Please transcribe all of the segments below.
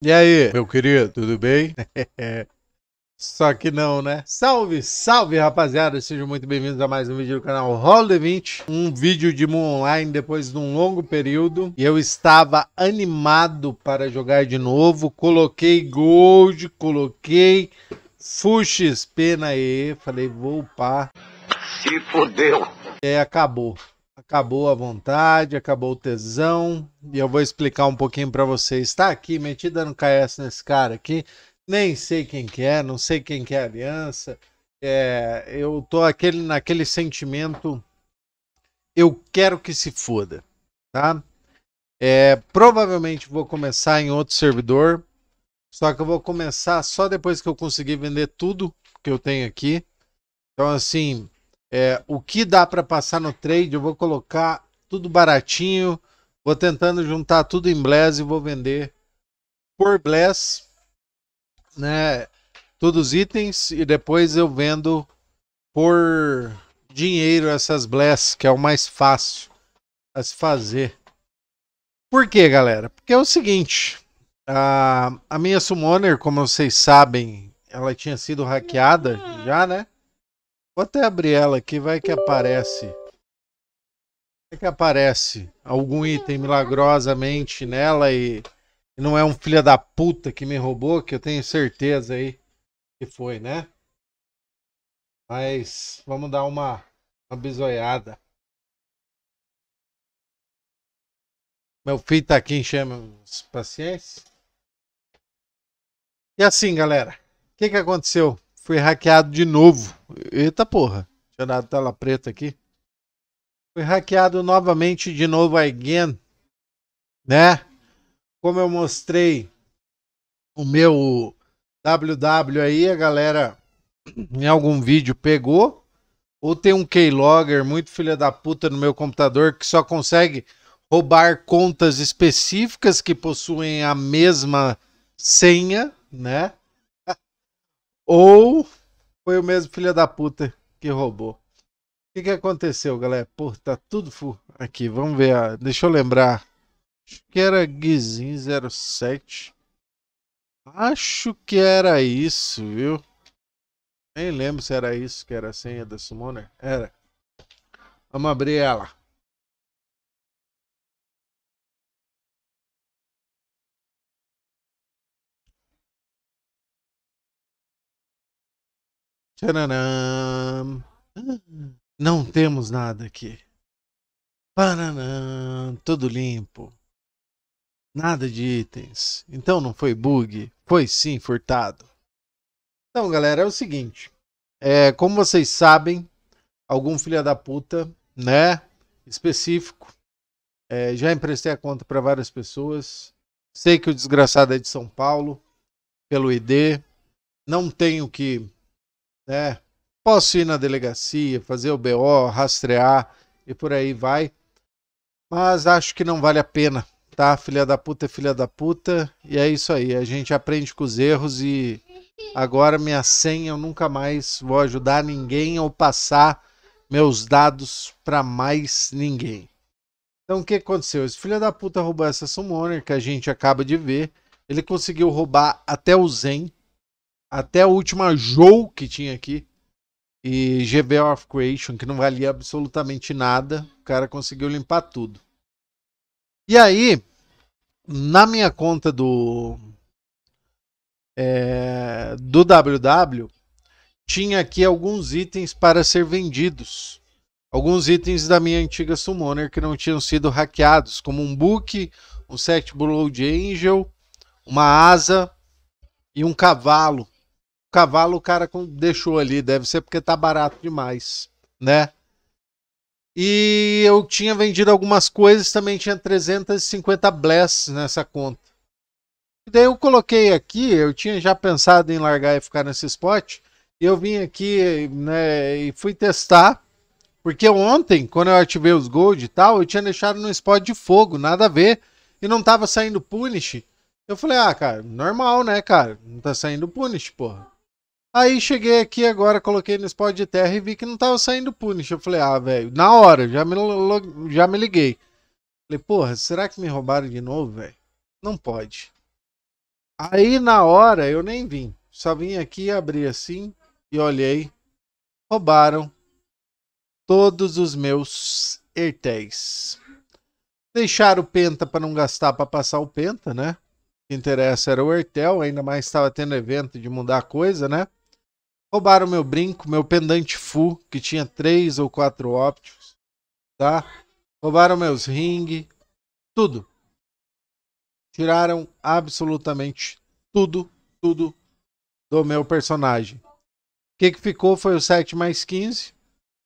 E aí, meu querido, tudo bem? Só que não, né? Salve, salve, rapaziada! Sejam muito bem-vindos a mais um vídeo do canal Roll 20. Um vídeo de Moon Online depois de um longo período. E eu estava animado para jogar de novo. Coloquei Gold, coloquei Full XP na E. Falei, vou upar. Se fodeu! E é, acabou acabou a vontade, acabou o tesão, e eu vou explicar um pouquinho para vocês. Está aqui metida no KS nesse cara aqui, nem sei quem que é, não sei quem que é a aliança. É, eu tô aquele, naquele sentimento, eu quero que se foda, tá? É, provavelmente vou começar em outro servidor, só que eu vou começar só depois que eu conseguir vender tudo que eu tenho aqui. Então assim, é, o que dá para passar no trade, eu vou colocar tudo baratinho. Vou tentando juntar tudo em Bless e vou vender por Bless, né? Todos os itens e depois eu vendo por dinheiro essas Bless, que é o mais fácil a se fazer. Por que, galera? Porque é o seguinte: a, a minha Summoner, como vocês sabem, ela tinha sido hackeada já, né? Vou até abrir ela aqui, vai que aparece. Vai que aparece algum item milagrosamente nela e, não é um filho da puta que me roubou, que eu tenho certeza aí que foi, né? Mas vamos dar uma, uma bisoiada. Meu filho tá aqui enchendo os pacientes. E assim, galera, o que, que aconteceu? Fui hackeado de novo. Eita porra. Deixa eu dar a tela preta aqui. Fui hackeado novamente de novo again. Né? Como eu mostrei o meu WW aí, a galera em algum vídeo pegou. Ou tem um keylogger muito filha da puta no meu computador que só consegue roubar contas específicas que possuem a mesma senha, né? Ou foi o mesmo filho da puta que roubou. O que, que aconteceu, galera? Pô, tá tudo furo Aqui, vamos ver. Deixa eu lembrar. Acho que era Guizin 07. Acho que era isso, viu? Nem lembro se era isso que era a senha da Summoner. Era. Vamos abrir ela. Tcharam. Não temos nada aqui. Paranã, tudo limpo. Nada de itens. Então não foi bug, foi sim furtado. Então, galera, é o seguinte. É, como vocês sabem, algum filha da puta, né, específico, é, já emprestei a conta para várias pessoas. Sei que o desgraçado é de São Paulo, pelo ID. Não tenho que né? Posso ir na delegacia, fazer o BO, rastrear e por aí vai. Mas acho que não vale a pena, tá? Filha da puta é filha da puta. E é isso aí. A gente aprende com os erros e agora minha senha eu nunca mais vou ajudar ninguém ou passar meus dados para mais ninguém. Então o que aconteceu? Esse filho da puta roubou essa summoner que a gente acaba de ver. Ele conseguiu roubar até o Zen, até a última Joe que tinha aqui e GV of Creation, que não valia absolutamente nada, o cara conseguiu limpar tudo. E aí, na minha conta do é, do WW, tinha aqui alguns itens para ser vendidos. Alguns itens da minha antiga Summoner que não tinham sido hackeados, como um book, um set Blood Angel, uma asa e um cavalo cavalo o cara deixou ali, deve ser porque tá barato demais, né? E eu tinha vendido algumas coisas, também tinha 350 bless nessa conta. E daí eu coloquei aqui, eu tinha já pensado em largar e ficar nesse spot. E eu vim aqui né, e fui testar. Porque ontem, quando eu ativei os gold e tal, eu tinha deixado no spot de fogo, nada a ver. E não tava saindo punish. Eu falei, ah, cara, normal, né, cara? Não tá saindo punish, porra. Aí cheguei aqui agora, coloquei no spot de terra e vi que não tava saindo Punisher. Eu falei, ah, velho, na hora, já me, já me liguei. Falei, porra, será que me roubaram de novo, velho? Não pode. Aí na hora eu nem vim. Só vim aqui, abri assim e olhei. Roubaram todos os meus Airtags. Deixaram o Penta para não gastar para passar o Penta, né? que interessa era o Airtel, ainda mais estava tendo evento de mudar a coisa, né? Roubaram meu brinco, meu pendante full, que tinha três ou quatro ópticos, tá? Roubaram meus ringue, tudo. Tiraram absolutamente tudo, tudo do meu personagem. O que, que ficou foi o 7 mais 15,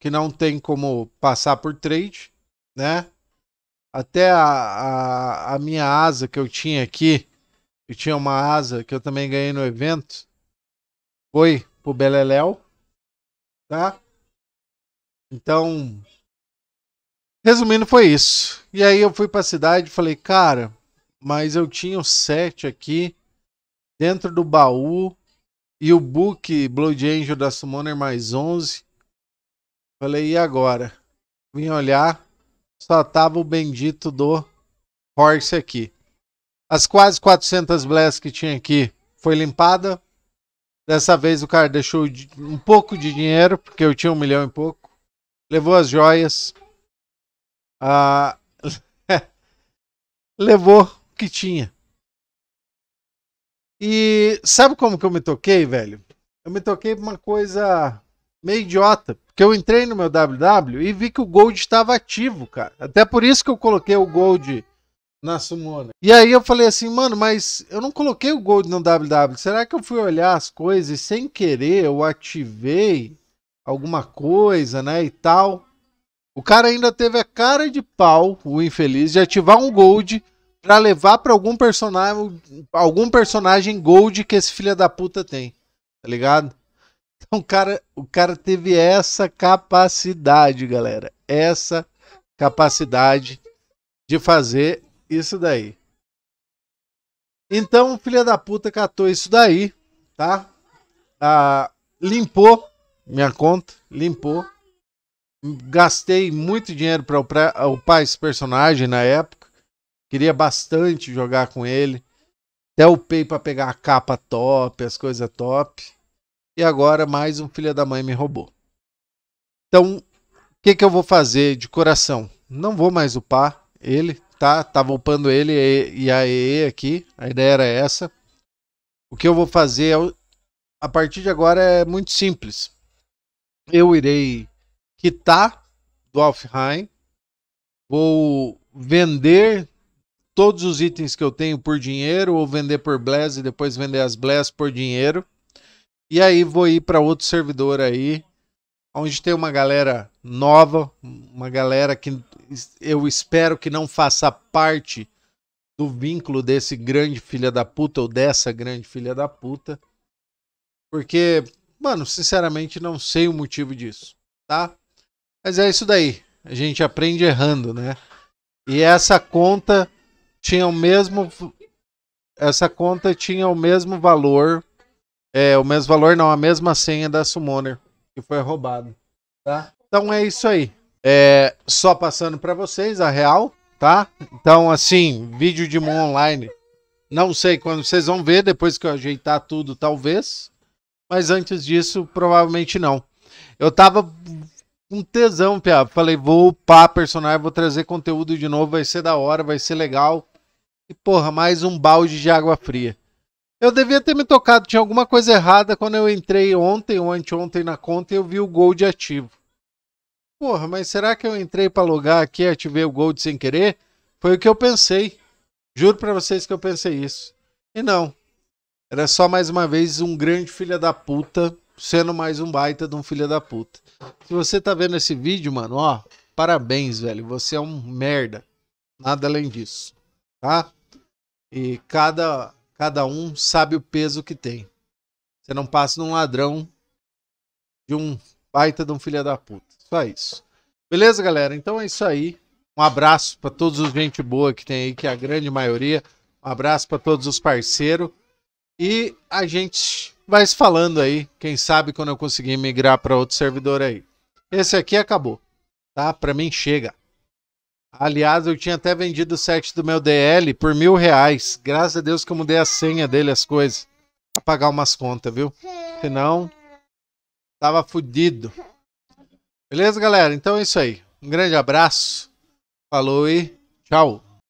que não tem como passar por trade, né? Até a, a, a minha asa que eu tinha aqui, eu tinha uma asa que eu também ganhei no evento, foi pro Beleléu, tá? Então, resumindo, foi isso. E aí eu fui pra cidade e falei, cara, mas eu tinha o set aqui dentro do baú e o book Blood Angel da Summoner mais 11. Falei, e agora? Vim olhar, só tava o bendito do Horse aqui. As quase 400 bless que tinha aqui foi limpada, Dessa vez o cara deixou um pouco de dinheiro, porque eu tinha um milhão e pouco. Levou as joias. Ah, levou o que tinha. E sabe como que eu me toquei, velho? Eu me toquei uma coisa meio idiota. Porque eu entrei no meu WW e vi que o Gold estava ativo, cara. Até por isso que eu coloquei o Gold na Sumona. E aí eu falei assim, mano, mas eu não coloquei o Gold no WW. Será que eu fui olhar as coisas e sem querer eu ativei alguma coisa, né, e tal? O cara ainda teve a cara de pau, o infeliz, de ativar um Gold para levar para algum personagem, algum personagem Gold que esse filho da puta tem. Tá ligado? Então, o cara, o cara teve essa capacidade, galera. Essa capacidade de fazer isso daí. Então, filha da puta catou isso daí, tá? Ah, limpou minha conta, limpou. Gastei muito dinheiro para upar esse personagem na época. Queria bastante jogar com ele. Até upei para pegar a capa top, as coisas top. E agora mais um filho da mãe me roubou. Então, o que, que eu vou fazer de coração? Não vou mais upar ele, tá? Tava tá upando ele e a EE aqui. A ideia era essa. O que eu vou fazer é, a partir de agora é muito simples. Eu irei quitar do Alfheim, vou vender todos os itens que eu tenho por dinheiro, ou vender por Bless e depois vender as Bless por dinheiro. E aí vou ir para outro servidor aí, onde tem uma galera nova, uma galera que eu espero que não faça parte do vínculo desse grande filha da puta ou dessa grande filha da puta. Porque, mano, sinceramente não sei o motivo disso, tá? Mas é isso daí. A gente aprende errando, né? E essa conta tinha o mesmo essa conta tinha o mesmo valor, é, o mesmo valor não, a mesma senha da Summoner que foi roubada, tá? Então é isso aí. É, só passando para vocês a real, tá? Então, assim, vídeo de mão Online. Não sei quando vocês vão ver, depois que eu ajeitar tudo, talvez. Mas antes disso, provavelmente não. Eu tava um tesão, Pia. Falei, vou upar personagem, vou trazer conteúdo de novo, vai ser da hora, vai ser legal. E porra, mais um balde de água fria. Eu devia ter me tocado, tinha alguma coisa errada quando eu entrei ontem ou anteontem na conta e eu vi o gold ativo. Porra, mas será que eu entrei para alugar aqui e ativei o Gold sem querer? Foi o que eu pensei. Juro para vocês que eu pensei isso. E não. Era só mais uma vez um grande filha da puta sendo mais um baita de um filha da puta. Se você tá vendo esse vídeo, mano, ó, parabéns, velho. Você é um merda. Nada além disso, tá? E cada cada um sabe o peso que tem. Você não passa num ladrão de um baita de um filha da puta. Só isso. Beleza, galera? Então é isso aí. Um abraço para todos os gente boa que tem aí, que é a grande maioria. Um abraço para todos os parceiros. E a gente vai se falando aí. Quem sabe quando eu conseguir migrar para outro servidor aí. Esse aqui acabou, tá? Para mim chega. Aliás, eu tinha até vendido o set do meu DL por mil reais. Graças a Deus que eu mudei a senha dele, as coisas. Pra pagar umas contas, viu? Senão, tava fudido. Beleza, galera? Então é isso aí. Um grande abraço. Falou e tchau.